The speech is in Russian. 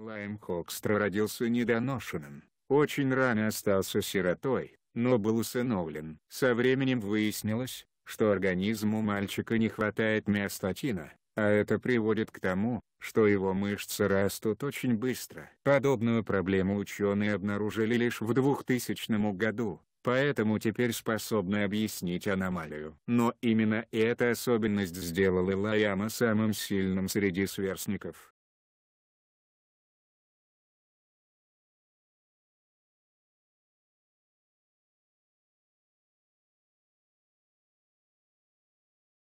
Лайм Хокстра родился недоношенным, очень рано остался сиротой, но был усыновлен. Со временем выяснилось, что организму мальчика не хватает миостатина, а это приводит к тому, что его мышцы растут очень быстро. Подобную проблему ученые обнаружили лишь в 2000 году, поэтому теперь способны объяснить аномалию. Но именно эта особенность сделала Лаяма самым сильным среди сверстников.